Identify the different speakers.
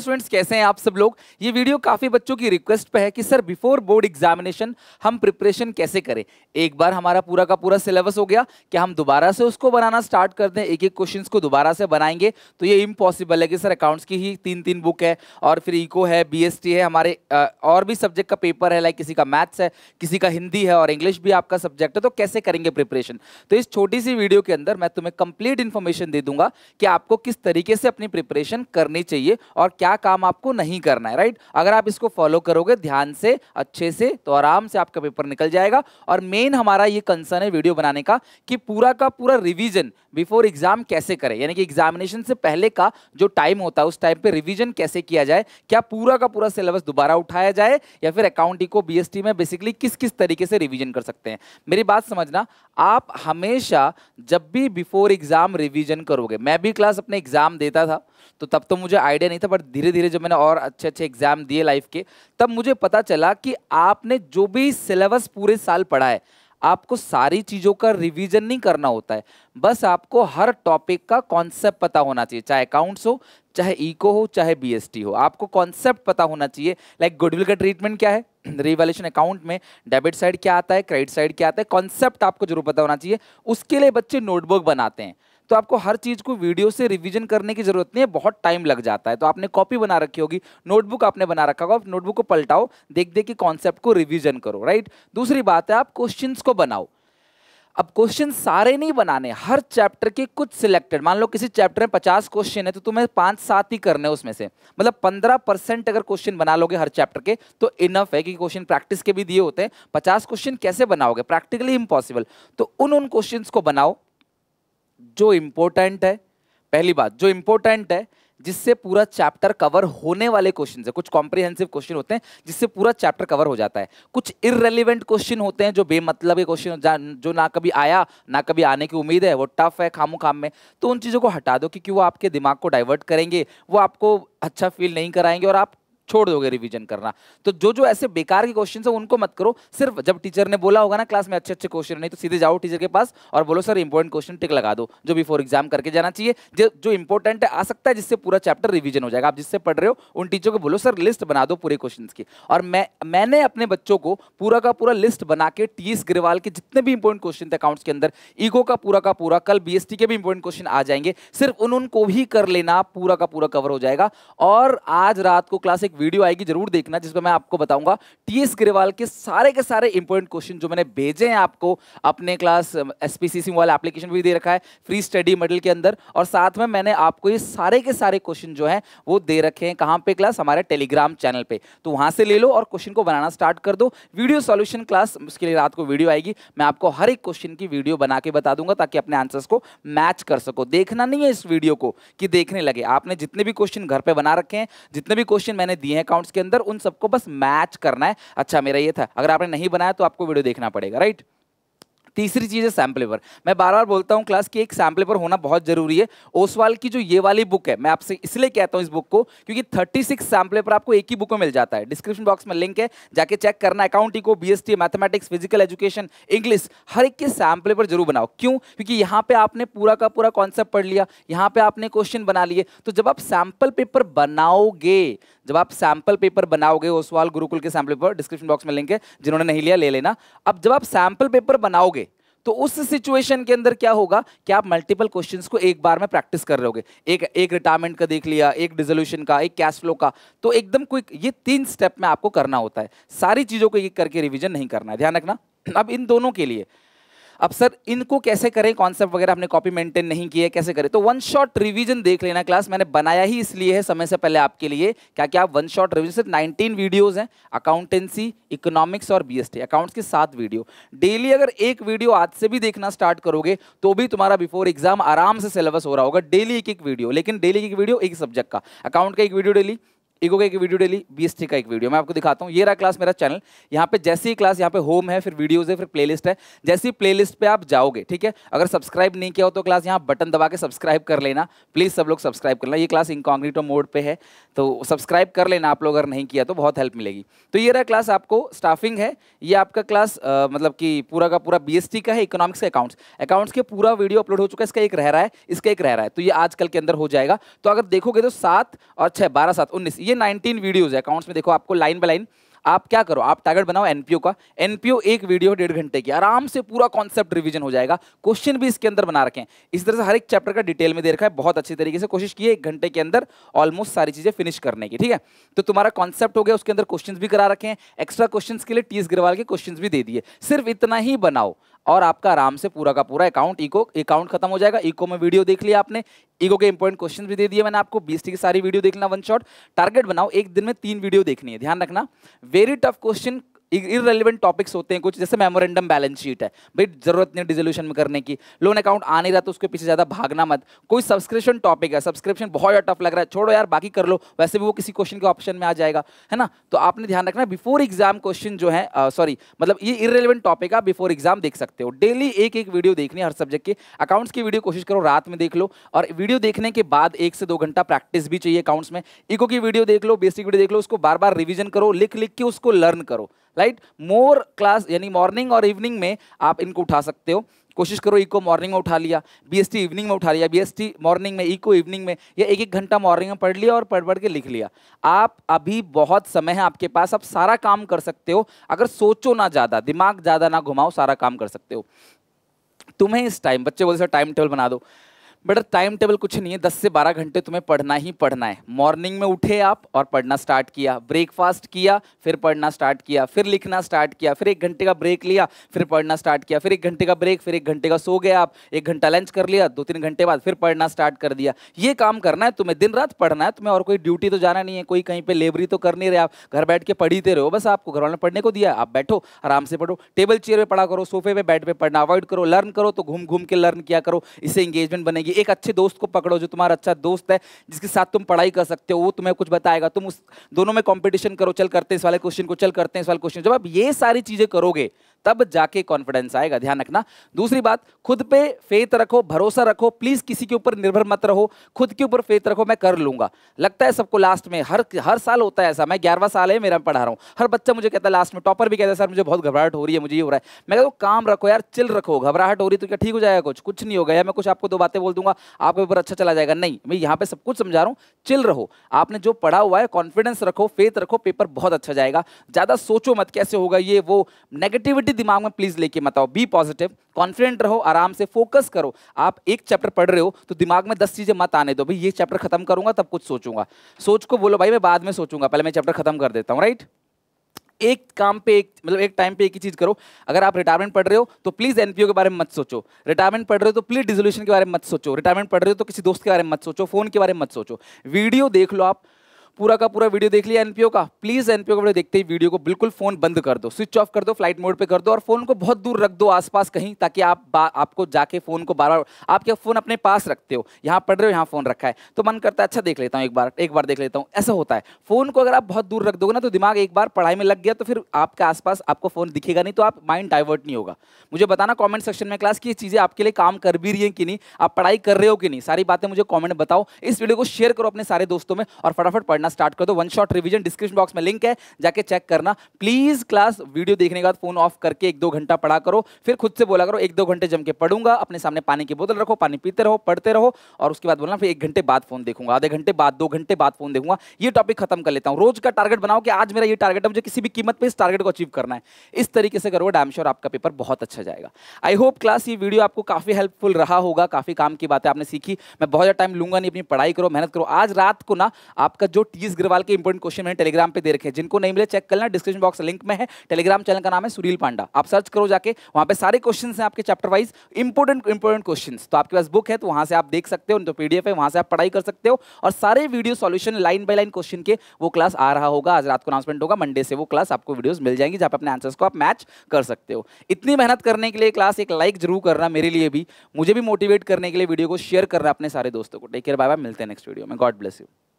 Speaker 1: students तो कैसे हैं आप सब लोग ये वीडियो काफ़ी बच्चों की रिक्वेस्ट पे है कि सर बिफोर बोर्ड एग्जामिनेशन हम प्रिपरेशन कैसे करें एक बार हमारा पूरा का पूरा सिलेबस हो गया क्या हम दोबारा से उसको बनाना स्टार्ट कर दें एक एक क्वेश्चंस को दोबारा से बनाएंगे तो ये इम्पॉसिबल है कि सर अकाउंट्स की ही तीन तीन बुक है और फिर इको है बी है हमारे और भी सब्जेक्ट का पेपर है लाइक किसी का मैथ्स है किसी का हिंदी है और इंग्लिश भी आपका सब्जेक्ट है तो कैसे करेंगे प्रिपरेशन तो इस छोटी सी वीडियो के अंदर मैं तुम्हें कंप्लीट इन्फॉर्मेशन दे दूंगा कि आपको किस तरीके से अपनी प्रिपरेशन करनी चाहिए और क्या काम आपको नहीं करना है राइट अगर आप इसको फॉलो करोगे ध्यान से अच्छे से तो आराम से आपका पेपर निकल जाएगा और मेन हमारा ये कंसर्न है वीडियो बनाने का कि पूरा का पूरा रिविजन बिफोर एग्जाम कैसे करें यानी कि एग्जामिनेशन से पहले का जो टाइम होता है उस टाइम पर रिविजन कैसे किया जाए क्या पूरा का पूरा सिलेबस दोबारा उठाया जाए या फिर अकाउंटिंग को बी में बेसिकली किस किस तरीके से रिविजन कर सकते हैं मेरी बात समझना आप हमेशा जब भी बिफोर एग्जाम रिविजन करोगे मैं भी क्लास अपने एग्जाम देता था तो तब तो मुझे आइडिया नहीं था बट धीरे धीरे जब मैंने और अच्छे अच्छे एग्जाम दिए लाइफ के तब मुझे पता चला कि आपने जो भी सिलेबस पूरे साल पढ़ा है आपको सारी चीज़ों का रिवीजन नहीं करना होता है बस आपको हर टॉपिक का कॉन्सेप्ट पता होना चाहिए चाहे अकाउंट्स हो चाहे इको हो चाहे बीएसटी हो आपको कॉन्सेप्ट पता होना चाहिए लाइक गुडविल का ट्रीटमेंट क्या है रिवैल्यूशन अकाउंट में डेबिट साइड क्या आता है क्रेडिट साइड क्या आता है कॉन्सेप्ट आपको जरूर पता होना चाहिए उसके लिए बच्चे नोटबुक बनाते हैं तो आपको हर चीज़ को वीडियो से रिविजन करने की ज़रूरत नहीं है बहुत टाइम लग जाता है तो आपने कॉपी बना रखी होगी नोटबुक आपने बना रखा होगा नोटबुक को पलटाओ देख देख के कॉन्सेप्ट को रिविजन करो राइट दूसरी बात है आप क्वेश्चन को बनाओ अब क्वेश्चन सारे नहीं बनाने हर चैप्टर के कुछ सिलेक्टेड मान लो किसी चैप्टर में पचास क्वेश्चन है तो तुम्हें पाँच सात ही करने हैं उसमें से मतलब पंद्रह परसेंट अगर क्वेश्चन बना लोगे हर चैप्टर के तो इनफ है कि क्वेश्चन प्रैक्टिस के भी दिए होते हैं पचास क्वेश्चन कैसे बनाओगे प्रैक्टिकली इम्पॉसिबल तो उन उन क्वेश्चन को बनाओ जो इम्पोर्टेंट है पहली बात जो इम्पोर्टेंट है जिससे पूरा चैप्टर कवर होने वाले क्वेश्चन है कुछ कॉम्प्रिहेंसिव क्वेश्चन होते हैं जिससे पूरा चैप्टर कवर हो जाता है कुछ इरेलीवेंट क्वेश्चन होते हैं जो बेमतलब के क्वेश्चन जो ना कभी आया ना कभी आने की उम्मीद है वो टफ है खामो खाम में तो उन चीज़ों को हटा दो क्योंकि वो आपके दिमाग को डाइवर्ट करेंगे वो आपको अच्छा फील नहीं कराएंगे और आप छोड़ दोगे रिवीजन करना तो जो जो ऐसे बेकार के क्वेश्चन है उनको मत करो सिर्फ जब टीचर ने बोला होगा ना क्लास में अच्छे अच्छे क्वेश्चन नहीं तो सीधे जाओ टीचर के पास और बोलो सर इंपॉर्टेंट क्वेश्चन टिक लगा दो जो बिफोर एग्जाम करके जाना चाहिए जो जो इंपॉर्टेंट आ सकता है जिससे पूरा चैप्टर रिविजन हो जाएगा आप जिससे पढ़ रहे हो उन टीचर को बोलो सर लिस्ट बना दो पूरे क्वेश्चन की और मैं मैंने अपने बच्चों को पूरा का पूरा लिस्ट बना के टी ग्रेवाल के जितने भी इंपॉर्टेंट क्वेश्चन थे अकाउंट्स के अंदर ईगो का पूरा का पूरा कल बी के भी इंपॉर्टेंट क्वेश्चन आ जाएंगे सिर्फ उन उनको भी कर लेना पूरा का पूरा कवर हो जाएगा और आज रात को क्लास एक वीडियो आएगी जरूर देखना जिसमें मैं आपको बताऊंगा टीएस ग्रेवाल के सारे के सारे इंपॉर्टेंट क्वेश्चन जो मैंने भेजे हैं आपको अपने class S P C C mobile application भी दे रखा है फ्री स्टडी मॉडल के अंदर और साथ में मैंने आपको ये सारे के सारे क्वेश्चन जो है वो दे रखे हैं कहाँ पे क्लास हमारे टेलीग्राम चैनल पर तो वहाँ से ले लो और क्वेश्चन को बनाना स्टार्ट कर दो वीडियो सोल्यूशन क्लास उसके लिए रात को वीडियो आएगी मैं आपको हर एक क्वेश्चन की वीडियो बना के बता दूंगा ताकि अपने आंसर्स को मैच कर सको देखना नहीं है इस वीडियो को कि देखने लगे आपने जितने भी क्वेश्चन घर पर बना रखे हैं जितने भी क्वेश्चन मैंने दिए दिए हैं अकाउंट्स के अंदर उन सबको बस मैच करना है अच्छा मेरा ये था अगर आपने नहीं बनाया तो आपको वीडियो देखना पड़ेगा राइट तीसरी चीज़ है सैम्पल पेपर मैं बार बार बोलता हूँ क्लास की एक सैम्पल पेपर होना बहुत जरूरी है ओसवाल की जो ये वाली बुक है मैं आपसे इसलिए कहता हूँ इस बुक को क्योंकि 36 सिक्स सैम्पल पेपर आपको एक ही बुक में मिल जाता है डिस्क्रिप्शन बॉक्स में लिंक है जाके चेक करना अकाउंट को B S mathematics physical education English हर एक के सैम्पल पेपर जरूर बनाओ क्यों क्योंकि यहाँ पर आपने पूरा का पूरा कॉन्सेप्ट पढ़ लिया यहाँ पर आपने क्वेश्चन बना लिए तो जब आप सैम्पल पेपर बनाओगे जब आप सैंपल पेपर बनाओगे ओसवाल गुरुकुल के सैंपल पेपर डिस्क्रिप्शन बॉक्स में लिंक है जिन्होंने नहीं लिया ले लेना अब जब आप सैंपल पेपर बनाओगे तो उस सिचुएशन के अंदर क्या होगा कि आप मल्टीपल क्वेश्चंस को एक बार में प्रैक्टिस कर रहे होगे एक एक रिटायरमेंट का देख लिया एक डिजोल्यूशन का एक कैश फ्लो का तो एकदम क्विक ये तीन स्टेप में आपको करना होता है सारी चीज़ों को एक करके रिविजन नहीं करना है ध्यान रखना अब इन दोनों के लिए अब सर इनको कैसे करें कॉन्सेप्ट वगैरह हमने कॉपी मेंटेन नहीं किया कैसे करें तो वन शॉट रिवीजन देख लेना क्लास मैंने बनाया ही इसलिए है समय से पहले आपके लिए क्या क्या आप वन शॉट रिवीजन सिर्फ नाइनटीन वीडियोज़ हैं अकाउंटेंसी इकोनॉमिक्स और बी अकाउंट्स के सात वीडियो डेली अगर एक वीडियो आज से भी देखना स्टार्ट करोगे तो भी तुम्हारा बिफोर एग्जाम आराम से सिलेबस हो रहा होगा डेली एक एक वीडियो लेकिन डेली एक वीडियो एक सब्जेक्ट का अकाउंट का एक वीडियो डेली ईगो का एक वीडियो डेली बी का एक वीडियो मैं आपको दिखाता हूँ ये रहा क्लास मेरा चैनल यहाँ पे जैसे ही क्लास यहाँ पे होम है फिर वीडियोज है फिर प्लेलिस्ट है जैसे ही प्लेलिस्ट पे आप जाओगे ठीक है अगर सब्सक्राइब नहीं किया हो तो क्लास यहाँ बटन दबा के सब्सक्राइब कर लेना प्लीज़ सब लोग सब्सक्राइब कर लेना ये क्लास इंकॉग्निटो मोड पर है तो सब्सक्राइब कर लेना आप लोग अगर नहीं किया तो बहुत हेल्प मिलेगी तो ये रहा क्लास आपको स्टाफिंग है ये आपका क्लास मतलब कि पूरा का पूरा बी का है इकोनॉमिक्स का अकाउंट्स अकाउंट्स के पूरा वीडियो अपलोड हो चुका है इसका एक रह रहा है इसका एक रह रहा है तो ये आजकल के अंदर हो जाएगा तो अगर देखोगे तो सात और अच्छा, छः बारह सात उन्नीस ये ये 19 वीडियोस है अकाउंट्स में देखो आपको लाइन बाय लाइन आप क्या करो आप टारगेट बनाओ एनपीओ का एनपीओ एक वीडियो डेढ़ घंटे की आराम से पूरा कॉन्सेप्ट रिवीजन हो जाएगा क्वेश्चन भी इसके अंदर बना रखें इस तरह से हर एक चैप्टर का डिटेल में दे रखा है बहुत अच्छी तरीके से कोशिश की है एक घंटे के अंदर ऑलमोस्ट सारी चीजें फिनिश करने की ठीक है तो तुम्हारा कॉन्सेप्ट हो गया उसके अंदर क्वेश्चन भी करा रखें एक्स्ट्रा क्वेश्चन के लिए टी एस के क्वेश्चन भी दे दिए सिर्फ इतना ही बनाओ और आपका आराम से पूरा का पूरा अकाउंट इको अकाउंट खत्म हो जाएगा इको में वीडियो देख लिया आपने इको के इंपॉर्टेंट क्वेश्चन भी दे दिए मैंने आपको बीस की सारी वीडियो देखना वन शॉट टारगेट बनाओ एक दिन में तीन वीडियो देखनी है ध्यान रखना very tough question irrelevant topics होते हैं कुछ जैसे मेमोरेंडम बैलेंस शीट है भाई जरूरत नहीं डिजोल्यूशन में करने की लोन अकाउंट आ नहीं रहा तो उसके पीछे ज़्यादा भागना मत कोई सब्सक्रिप्शन टॉपिक है सब्सक्रिप्शन बहुत ज़्यादा टफ लग रहा है छोड़ो यार बाकी कर लो वैसे भी वो किसी क्वेश्चन के ऑप्शन में आ जाएगा है ना तो आपने ध्यान रखना बिफोर एग्जाम क्वेश्चन जो है सॉरी मतलब ये इरेलीवेंट टॉपिक आप बिफोर एग्जाम देख सकते हो डेली एक एक वीडियो देखनी हर सब्जेक्ट के अकाउंट्स की वीडियो कोशिश करो रात में देख लो और वीडियो देखने के बाद एक से दो घंटा प्रैक्टिस भी चाहिए अकाउंट्स में इको की वीडियो देख लो बेसिक वीडियो देख लो उसको बार बार रिविजन करो लिख लिख के उसको लर्न करो राइट मोर क्लास यानी मॉर्निंग और इवनिंग में आप इनको उठा सकते हो कोशिश करो इको मॉर्निंग में उठा लिया बीएसटी इवनिंग में उठा लिया बीएसटी मॉर्निंग में इको इवनिंग में या एक एक घंटा मॉर्निंग में पढ़ लिया और पढ़ पढ़ के लिख लिया आप अभी बहुत समय है आपके पास आप सारा काम कर सकते हो अगर सोचो ना ज़्यादा दिमाग ज़्यादा ना घुमाओ सारा काम कर सकते हो तुम्हें इस टाइम बच्चे बोलते टाइम टेबल बना दो बट टाइम टेबल कुछ नहीं है दस से बारह घंटे तुम्हें पढ़ना ही पढ़ना है मॉर्निंग में उठे आप और पढ़ना स्टार्ट किया ब्रेकफास्ट किया फिर पढ़ना स्टार्ट किया फिर लिखना स्टार्ट किया फिर एक घंटे का ब्रेक लिया फिर पढ़ना स्टार्ट किया फिर एक घंटे का ब्रेक फिर एक घंटे का सो गया आप एक घंटा लंच कर लिया दो तीन घंटे बाद फिर पढ़ना स्टार्ट कर दिया ये काम करना है तुम्हें दिन रात पढ़ना है तुम्हें और कोई ड्यूटी तो जाना नहीं है कोई कहीं पर लेबरी तो कर नहीं रहे आप घर बैठ के रहे रहो बस आपको घर वाले पढ़ने को दिया आप बैठो आराम से पढ़ो टेबल चेयर पर पढ़ा करो सोफे पर बैठ पर पढ़ना अवॉइड करो लर्न करो तो घूम घूम के लर्न किया करो इससे इंगेजमेंट बनेगी चाहिए एक अच्छे दोस्त को पकड़ो जो तुम्हारा अच्छा दोस्त है जिसके साथ तुम पढ़ाई कर सकते हो वो तुम्हें कुछ बताएगा तुम उस दोनों में कॉम्पिटिशन करो चल करते हैं इस वाले क्वेश्चन को चल करते हैं इस वाले क्वेश्चन जब आप ये सारी चीज़ें करोगे तब जाके कॉन्फिडेंस आएगा ध्यान रखना दूसरी बात खुद पे फेत रखो भरोसा रखो प्लीज़ किसी के ऊपर निर्भर मत रहो खुद के ऊपर फेत रखो मैं कर लूंगा लगता है सबको लास्ट में हर हर साल होता है ऐसा मैं ग्यारहवा साल है मेरा पढ़ा रहा हूँ हर बच्चा मुझे कहता है लास्ट में टॉपर भी कहता है सर मुझे बहुत घबराहट हो रही है मुझे ये हो रहा है मैं कहता हूँ काम रखो यार चिल रखो घबराहट हो रही तो क्या ठीक हो जाएगा कुछ कुछ नहीं होगा या मैं कुछ आपको दो बातें बोल दूंगा आपके ऊपर अच्छा चला जाएगा नहीं मैं यहाँ पे सब कुछ समझा रहा हूँ चिल रहो आपने जो पढ़ा हुआ है कॉन्फिडेंस रखो फेत रखो पेपर बहुत अच्छा जाएगा ज़्यादा सोचो मत कैसे होगा ये वो नेगेटिविटी जल्दी दिमाग में प्लीज लेके मत आओ बी पॉजिटिव कॉन्फिडेंट रहो आराम से फोकस करो आप एक चैप्टर पढ़ रहे हो तो दिमाग में दस चीजें मत आने दो भाई ये चैप्टर खत्म करूंगा तब कुछ सोचूंगा सोच को बोलो भाई मैं बाद में सोचूंगा पहले मैं चैप्टर खत्म कर देता हूँ राइट एक काम पे एक मतलब एक टाइम पे एक ही चीज़ करो अगर आप रिटायरमेंट पढ़ रहे हो तो प्लीज़ एनपीओ के बारे में मत सोचो रिटायरमेंट पढ़ रहे हो तो प्लीज़ डिजोल्यूशन के बारे में मत सोचो रिटायरमेंट पढ़ रहे हो तो किसी दोस्त के बारे में मत सोचो फोन के बारे में मत सोचो वीडियो देख लो आप पूरा का पूरा वीडियो देख लिया एनपीओ का प्लीज एनपीओ का देखते ही वीडियो को बिल्कुल फोन बंद कर दो स्विच ऑफ कर दो फ्लाइट मोड पे कर दो और फोन को बहुत दूर रख दो आसपास कहीं ताकि आप आपको जाके फोन को बार बार आप क्या फोन अपने पास रखते हो यहाँ पढ़ रहे हो यहाँ फोन रखा है तो मन करता है अच्छा देख लेता हूँ एक बार एक बार देख लेता हूँ ऐसा होता है फोन को अगर आप बहुत दूर रख दोगे ना तो दिमाग एक बार पढ़ाई में लग गया तो फिर आपके आसपास आपको फोन दिखेगा नहीं तो आप माइंड डाइवर्ट नहीं होगा मुझे बताना कॉमेंट सेक्शन में क्लास की ये चीज़ें आपके लिए काम कर भी रही है कि नहीं आप पढ़ाई कर रहे हो कि नहीं सारी बातें मुझे कॉमेंट बताओ इस वीडियो को शेयर करो अपने सारे दोस्तों में और फटाफट पढ़ना स्टार्ट कर दो one shot revision description box में लिंक है जाके चेक करना प्लीज क्लास वीडियो देखने के बाद फोन ऑफ करके एक दो घंटा पढ़ा करो फिर खुद से बोला करो एक दो घंटे जम के पढ़ूंगा अपने सामने पानी की बोतल रखो पानी पीते रहो पढ़ते रहो और उसके बाद बोलना फिर एक घंटे बाद फोन देखूंगा आधे घंटे बाद दो घंटे बाद फोन देखूंगा ये टॉपिक खत्म कर लेता हूँ रोज का टारगेट बनाओ कि आज मेरा ये टारगेट है मुझे किसी भी कीमत पर इस टारगेट को अचीव करना है इस तरीके से करो डैम श्योर आपका पेपर बहुत अच्छा जाएगा आई होप क्लास ये वीडियो आपको काफी हेल्पफुल रहा होगा काफी काम की बातें आपने सीखी मैं बहुत ज्यादा टाइम लूंगा नहीं अपनी पढ़ाई करो मेहनत करो आज रात को ना आपका जो तीस ग्रवाल के इंपॉर्टेंट क्वेश्चन मैंने टेलीग्राम पे दे रखे हैं जिनको नहीं मिले चेक करना डिस्क्रिप्शन बॉक्स लिंक में है टेलीग्राम चैनल का नाम है सुरील पांडा आप सर्च करो जाके वहाँ पे सारे क्वेश्चन हैं आपके chapter wise important important question तो आपके पास बुक है तो वहाँ से आप देख सकते हो तो पीडीएफ है वहाँ से आप पढ़ाई कर सकते हो और सारे video solution line by line question के वो क्लास आ रहा होगा आज रात को अनाउंसमेंट होगा मंडे से वो क्लास आपको वीडियोज मिल जाएंगी जहाँ पर अपने आंसर्स को आप मैच कर सकते हो इतनी मेहनत करने के लिए क्लास एक लाइक जरूर करना मेरे लिए भी मुझे भी मोटिवेट करने के लिए वीडियो को शेयर करना अपने सारे दोस्तों को टेक केयर बाय बाय मिलते हैं नेक्स्ट वीडियो में गॉड ब्लेस यू